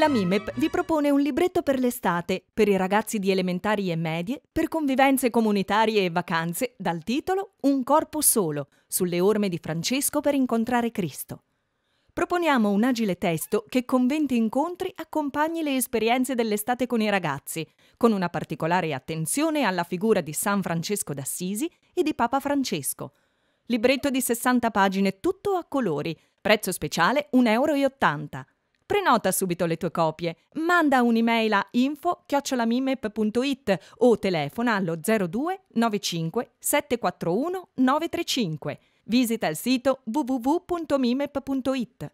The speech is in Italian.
La MIMEP vi propone un libretto per l'estate, per i ragazzi di elementari e medie, per convivenze comunitarie e vacanze, dal titolo Un corpo solo, sulle orme di Francesco per incontrare Cristo. Proponiamo un agile testo che con 20 incontri accompagni le esperienze dell'estate con i ragazzi, con una particolare attenzione alla figura di San Francesco d'Assisi e di Papa Francesco. Libretto di 60 pagine, tutto a colori, prezzo speciale 1,80 euro. Prenota subito le tue copie, manda un'email a info chiocciolamimep.it o telefona allo 02 95 741 935. Visita il sito www.mimep.it.